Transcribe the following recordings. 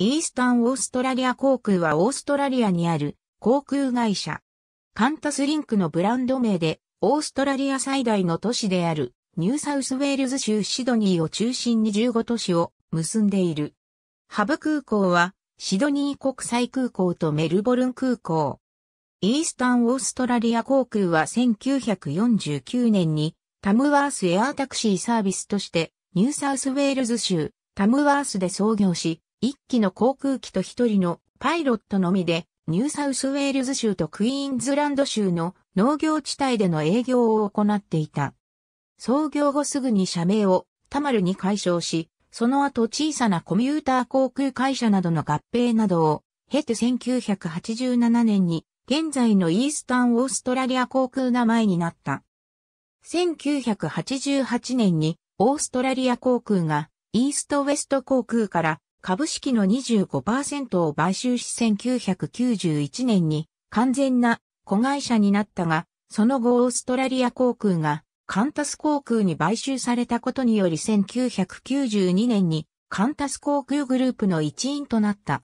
イースタンオーストラリア航空はオーストラリアにある航空会社。カンタスリンクのブランド名で、オーストラリア最大の都市であるニューサウスウェールズ州シドニーを中心に15都市を結んでいる。ハブ空港はシドニー国際空港とメルボルン空港。イースタンオーストラリア航空は1949年にタムワースエアタクシーサービスとしてニューサウスウェールズ州タムワースで創業し、1機の航空機と1人のパイロットのみで、ニューサウスウェールズ州とクイーンズランド州の農業地帯での営業を行っていた。創業後すぐに社名をタマルに解消し、その後小さなコミューター航空会社などの合併などを経て1987年に現在のイースタンオーストラリア航空名前になった。1988年にオーストラリア航空がイーストウェスト航空から株式の25%を買収し1991年に完全な子会社になったが、その後オーストラリア航空がカンタス航空に買収されたことにより1992年にカンタス航空グループの一員となった。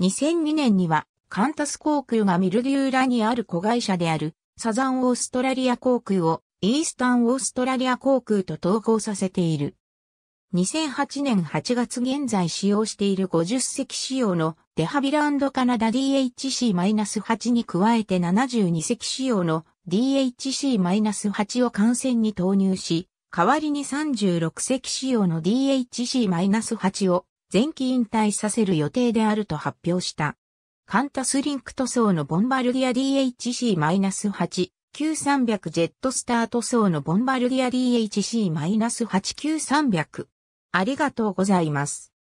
2002年にはカンタス航空がミルデューラにある子会社であるサザンオーストラリア航空をイースタンオーストラリア航空と統合させている。2008年8月現在使用している50隻仕様のデハビラカナダ DHC-8 に加えて72隻仕様の DHC-8 を艦船に投入し、代わりに36隻仕様の DHC-8 を前期引退させる予定であると発表した。カンタスリンク塗装のボンバルディア DHC-8、q 3 0 0ジェットスター塗装のボンバルディア d h c 8 q 3 0 0ありがとうございます。